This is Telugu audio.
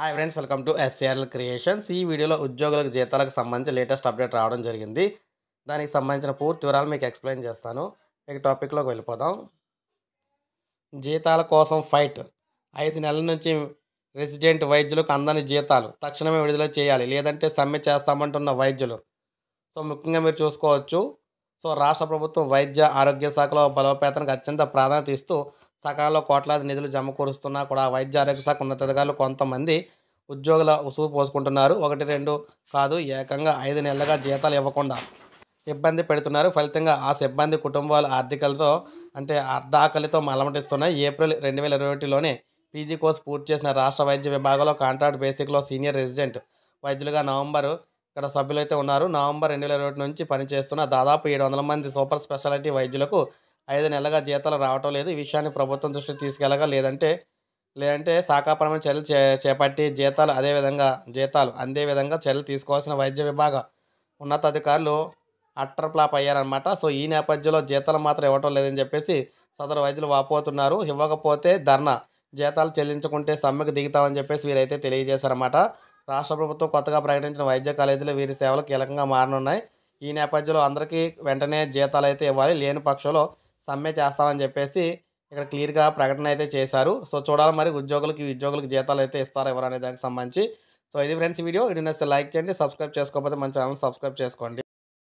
hi friends welcome to SARL creations ఈ వీడియోలో ఉద్యోగులకు జీతాలకు సంబంధించి లేటెస్ట్ అప్డేట్ రావడం జరిగింది దానికి సంబంధించిన పూర్తి వివరాలు మీకు ఎక్స్ప్లెయిన్ చేస్తాను ఇక టాపిక్లోకి వెళ్ళిపోదాం జీతాల కోసం ఫైట్ ఐదు నెలల నుంచి రెసిడెంట్ వైద్యులకు అందని జీతాలు తక్షణమే విడుదల చేయాలి లేదంటే సమ్మె చేస్తామంటున్న వైద్యులు సో ముఖ్యంగా మీరు చూసుకోవచ్చు సో రాష్ట్ర ప్రభుత్వం వైద్య ఆరోగ్య శాఖలో బలోపేతనకు అత్యంత ప్రాధాన్యత ఇస్తూ సకాలంలో కోట్లాది నిధులు జమకూరుస్తున్నా కూడా వైద్య ఆరోగ్య శాఖ ఉన్నతాధికారులు కొంతమంది ఉద్యోగుల ఉసుగు పోసుకుంటున్నారు ఒకటి రెండు కాదు ఏకంగా ఐదు నెలలుగా జీతాలు ఇవ్వకుండా ఇబ్బంది పెడుతున్నారు ఫలితంగా ఆ సిబ్బంది కుటుంబాలు ఆర్థికలతో అంటే అర్ధాకలితో మలమటిస్తున్నాయి ఏప్రిల్ రెండు వేల ఇరవై ఒకటిలోనే పీజీ కోర్సు పూర్తి చేసిన రాష్ట్ర వైద్య విభాగంలో కాంట్రాక్ట్ బేసిక్లో సీనియర్ రెసిడెంట్ వైద్యులుగా నవంబరు ఇక్కడ సభ్యులైతే ఉన్నారు నవంబర్ రెండు వేల ఇరవై నుంచి పనిచేస్తున్న దాదాపు ఏడు వందల మంది సూపర్ స్పెషాలిటీ వైద్యులకు ఐదు నెలలుగా జీతాలు రావటం లేదు ఈ విషయాన్ని ప్రభుత్వం దృష్టికి తీసుకెళ్ళగా లేదంటే లేదంటే శాఖాపరమైన చర్యలు చే చేపట్టి జీతాలు అదేవిధంగా జీతాలు అందే విధంగా చర్యలు తీసుకోవాల్సిన వైద్య విభాగ ఉన్నతాధికారులు అట్టర్ ఫ్లాప్ అయ్యారనమాట సో ఈ నేపథ్యంలో జీతాలు మాత్రం ఇవ్వటం లేదని చెప్పేసి సదరు వైద్యులు వాపోతున్నారు ఇవ్వకపోతే ధర్నా జీతాలు చెల్లించుకుంటే సమ్మెకు దిగుతామని చెప్పేసి వీరైతే తెలియజేశారన్నమాట రాష్ట్ర ప్రభుత్వం కొత్తగా ప్రకటించిన వైద్య కాలేజీలు వీరి సేవలు కీలకంగా మారనున్నాయి ఈ నేపథ్యంలో అందరికీ వెంటనే జీతాలు అయితే ఇవ్వాలి లేని పక్షంలో సమ్మె చేస్తామని చెప్పేసి ఇక్కడ క్లియర్గా ప్రకటన అయితే చేశారు సో చూడాలి మరి ఉద్యోగులకి ఉద్యోగులకు జీతాలు అయితే ఇస్తారు ఎవరు అనే దానికి సంబంధించి సో ఇది ఫ్రెండ్స్ వీడియో ఇది నచ్చితే లైక్ చేయండి సబ్స్క్రైబ్ చేసుకోకపోతే మన ఛానల్ సబ్స్క్రైబ్ చేసుకోండి